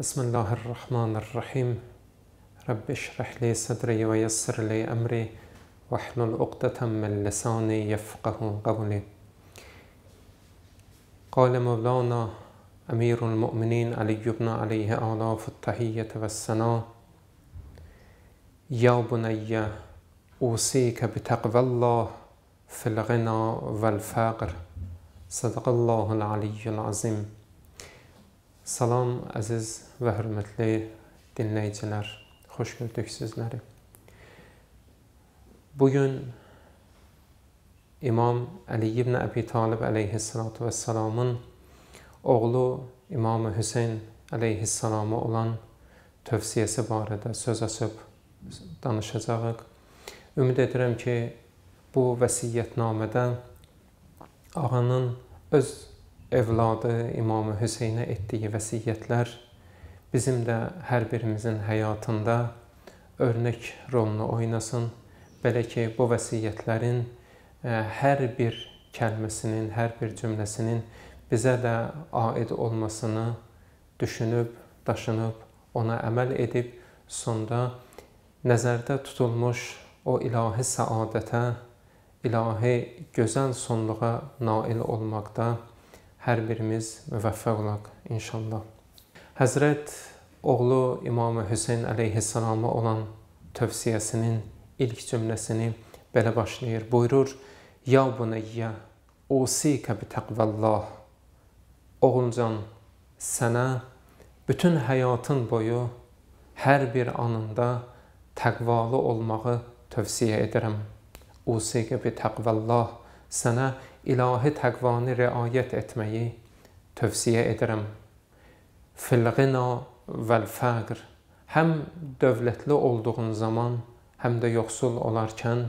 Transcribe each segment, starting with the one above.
بسم الله الرحمن الرحيم رب اشرح لي صدري ويسر لي أمري واحلل عقدة من لساني يفقه قولي قال مولانا أمير المؤمنين علي بن عليه آلاف التحية والسنا يا بني أوصيك بتقوى الله في الغنى والفقر صدق الله العلي العظيم Salam əziz və hörmətli dinləyicilər, xoş gördük sizləri. Bu gün İmam Əli ibn Əbi Talib əleyhissalatu vesselamın oğlu İmam Hüseyn əleyhissalama olan tövsiyəsi barədə söz açıb danışacağıq. Ümid edirəm ki, bu vəsiyyətnamədə ağanın öz evladı İmam Hüseynə etdiyi vəsiyyətlər bizim də hər birimizin həyatında örnək rolunu oynasın. Belə ki, bu vəsiyyətlərin e, hər bir kəlməsinin, hər bir cümləsinin bizə də aid olmasını düşünüb, daşınıb, ona əməl edib, sonda nəzərdə tutulmuş o ilahi səadətə, ilahi gözəl sonluğa nail olmaqda hər birimiz müvəffəq olaq inşallah. Həzrət oğlu İmam Hüseyn əleyhissalama olan tövsiyəsinin ilk cümləsini belə başlayır. Buyurur: "Ya bunayya, usika bi taqvallah." Oğulcan, sənə bütün həyatın boyu hər bir anında təqvalı olmağı tövsiyə edirəm. Usika bi taqvallah. Sənə ilahi təqvanı riayət etməyi tövsiyə edirəm. Filqina vəl-fəqr həm dövlətli olduğun zaman, həm də yoxsul olarkən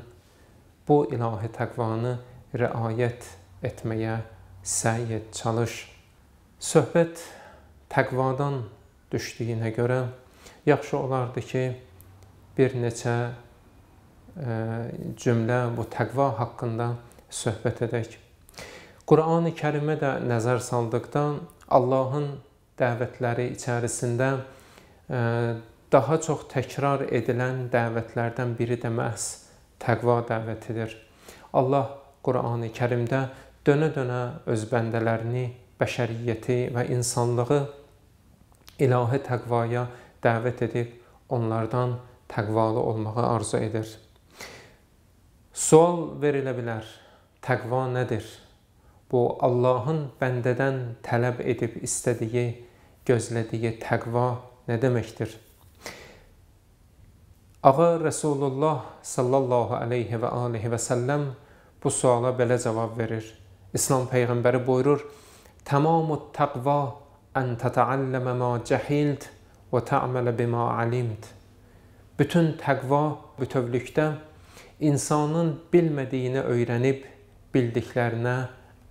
bu ilahi təqvanı riayət etməyə səy et, çalış. Söhbət təqvadan düşdüyünə görə yaxşı olardı ki, bir neçə ə, e, cümlə bu təqva haqqında söhbət edək. Qurani Kərimə də nəzər saldıqda Allahın dəvətləri içərisində e, daha çox təkrar edilən dəvətlərdən biri də məhz təqva dəvətidir. Allah Qurani Kərimdə dönə-dönə öz bəndələrini, bəşəriyyəti və insanlığı ilahi təqvaya dəvət edib onlardan təqvalı olmağı arzu edir. Sual verilə bilər: Təqva nədir? bu Allahın bəndədən tələb edib istədiyi, gözlədiyi təqva nə deməkdir? Ağa Rasulullah sallallahu aleyhi və alihi və səlləm bu suala belə cavab verir. İslam Peyğəmbəri buyurur, Təmamu təqva ən tətəalləmə ma cəhild və tə'mələ bimə alimd. Bütün təqva bütövlükdə insanın bilmədiyini öyrənib, bildiklərinə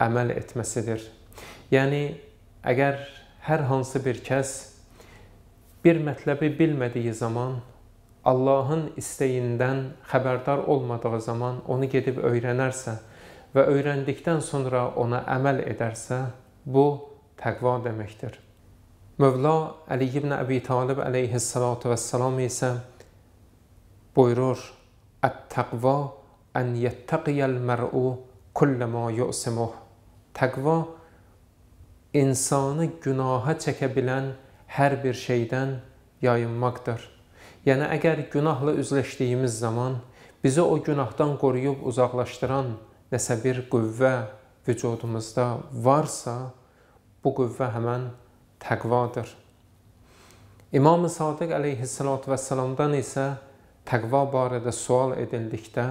əməl etməsidir. Yəni əgər hər hansı bir kəs bir mətləbi bilmədiyi zaman Allahın istəyindən xəbərdar olmadığı zaman onu gedib öyrənərsə və öyrəndikdən sonra ona əməl edərsə, bu təqva deməkdir. Mövla Əli ibn Əbi Talib əleyhissalatu vesselam isə buyurur: "Ət-təqva en yettaqiyal mer'u kullu ma yu'simuhu." Təqva insanı günaha çəkə bilən hər bir şeydən yayınmaqdır. Yəni, əgər günahla üzləşdiyimiz zaman bizi o günahdan qoruyub uzaqlaşdıran nəsə bir qüvvə vücudumuzda varsa, bu qüvvə həmən təqvadır. İmam-ı Sadiq əleyhissalatü vəssalamdan isə təqva barədə sual edildikdə,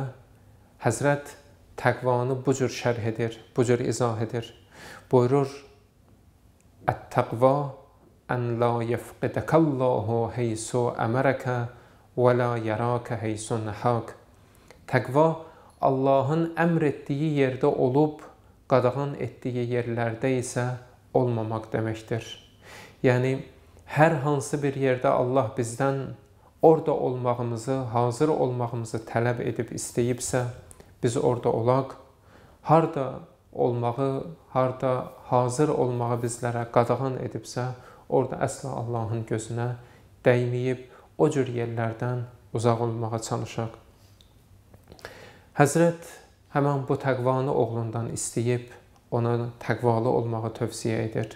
Həzrət təqvanı bu cür şərh edir, bu cür izah edir. Buyurur: "Ət-təqva an la yefqidakallahu haysu amaraka və la yaraka haysu nahak." Təqva Allahın əmr etdiyi yerdə olub, qadağan etdiyi yerlərdə isə olmamaq deməkdir. Yəni hər hansı bir yerdə Allah bizdən orada olmağımızı, hazır olmağımızı tələb edib istəyibsə, biz orada olaq. Harda olmağı, harda hazır olmağı bizlərə qadağan edibsə, orada əsla Allahın gözünə dəyməyib o cür yerlərdən uzaq olmağa çalışaq. Həzrət həmin bu təqvanı oğlundan istəyib ona təqvalı olmağı tövsiyə edir.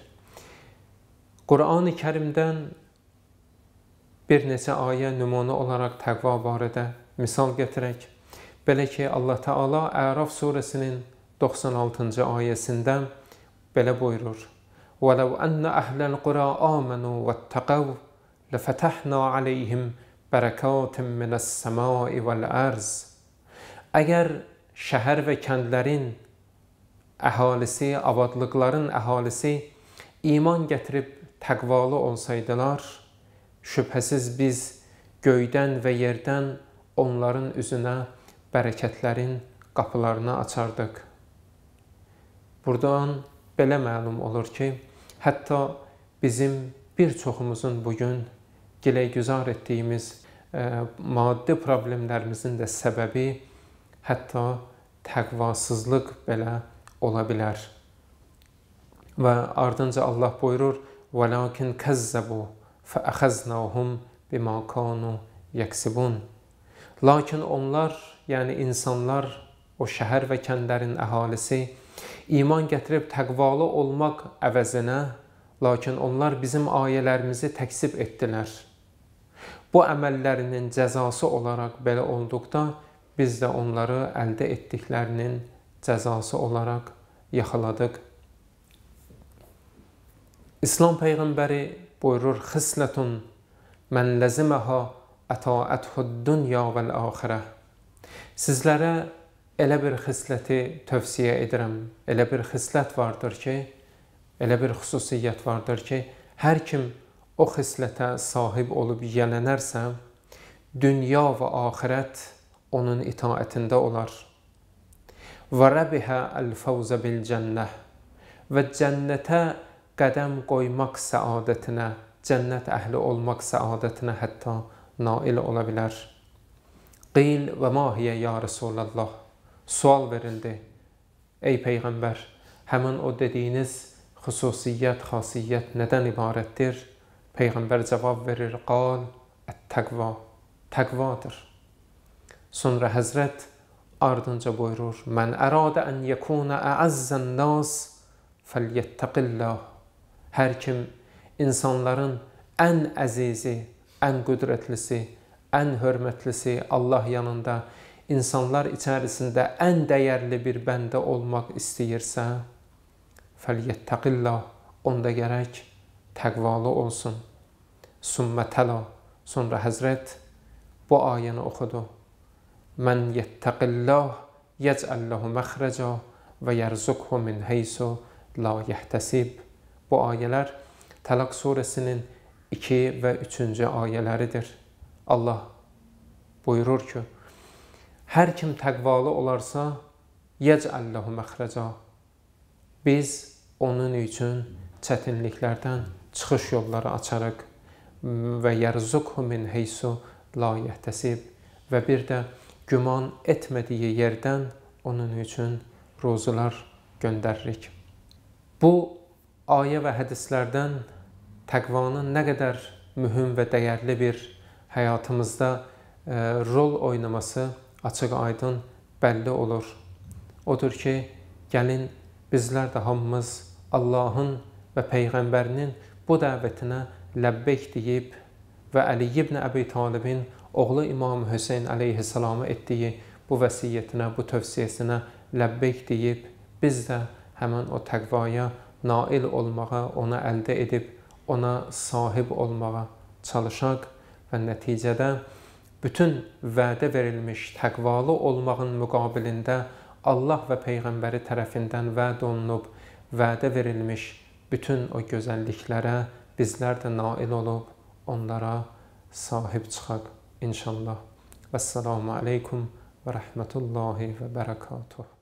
Qurani Kərimdən bir neçə ayə nümunə olaraq təqva barədə misal gətirək. Belə ki, Allah Taala Əraf surəsinin 96-cı ayəsində belə buyurur: "Vəlau anna ahlal qura amanu vattaqav lafatahna alayhim barakatun minas samai vel arz." Əgər şəhər və kəndlərin əhalisi, abadlıqların əhalisi iman gətirib təqvalı olsaydılar, şübhəsiz biz göydən və yerdən onların üzünə bərəkətlərin qapılarını açardıq. Burdan belə məlum olur ki, hətta bizim bir çoxumuzun bu gün giləygüzar etdiyimiz ə, e, maddi problemlərimizin də səbəbi hətta təqvasızlıq belə ola bilər. Və ardınca Allah buyurur: "Velakin kəzzəbu fa akhadnahum bima kanu yaksibun." Lakin onlar, yəni insanlar, o şəhər və kəndlərin əhalisi iman gətirib təqvalı olmaq əvəzinə, lakin onlar bizim ayələrimizi təksib etdilər. Bu əməllərinin cəzası olaraq belə olduqda biz də onları əldə etdiklərinin cəzası olaraq yaxaladıq. İslam peyğəmbəri buyurur: "Xislatun men lazimha ətaəthu dünya vəl axirə. Sizlərə elə bir xisləti tövsiyə edirəm. Elə bir xislət vardır ki, elə bir xüsusiyyət vardır ki, hər kim o xislətə sahib olub yiyələnərsə, dünya və axirət onun itaətində olar. Və rəbihə əl-fəvzə bil cənnə və cənnətə qədəm qoymaq səadətinə, cənnət əhli olmaq səadətinə hətta nail ola bilər. Qeyl və mahiyə ya Resulallah. Sual verildi. Ey Peyğəmbər, həmin o dediyiniz xüsusiyyət, xasiyyət nədən ibarətdir? Peyğəmbər cavab verir, qal, ət-təqva, təqvadır. Sonra Həzrət ardınca buyurur, mən əradə ən yekuna əəzzən nas fəlyəttəqillah. Hər kim insanların ən əzizi, ən qüdrətlisi, ən hörmətlisi Allah yanında insanlar içərisində ən dəyərli bir bəndə olmaq istəyirsə, fəliyyəttəqillah, onda gərək təqvalı olsun. Sümmə təla, sonra həzrət bu ayəni oxudu. Mən yəttəqillah, yəcəlləhu məxrəca və yərzukhu min heysu la yəhtəsib. Bu ayələr Təlaq surəsinin 2 və 3-cü ayələridir. Allah buyurur ki: Hər kim təqvalı olarsa, yəcəlləhu məxrəca. Biz onun üçün çətinliklərdən çıxış yolları açarıq və yarzuqhu min heysu la yahtasib və bir də güman etmədiyi yerdən onun üçün rozular göndəririk. Bu ayə və hədislərdən təqvanın nə qədər mühüm və dəyərli bir həyatımızda e, rol oynaması açıq-aydın bəlli olur. Odur ki, gəlin bizlər də hamımız Allahın və peyğəmbərinin bu dəvətinə ləbbeyk deyib və Əli ibn Əbi Talibin oğlu İmam Hüseyn əleyhissalama etdiyi bu vəsiyyətinə, bu tövsiyəsinə ləbbeyk deyib biz də həmin o təqvaya nail olmağa, onu əldə edib ona sahib olmağa çalışaq və nəticədə bütün vədə verilmiş təqvalı olmağın müqabilində Allah və Peyğəmbəri tərəfindən vəd olunub, vədə verilmiş bütün o gözəlliklərə bizlər də nail olub, onlara sahib çıxaq inşallah. Vəssalamu aleykum və rəhmətullahi və bərəkatuhu.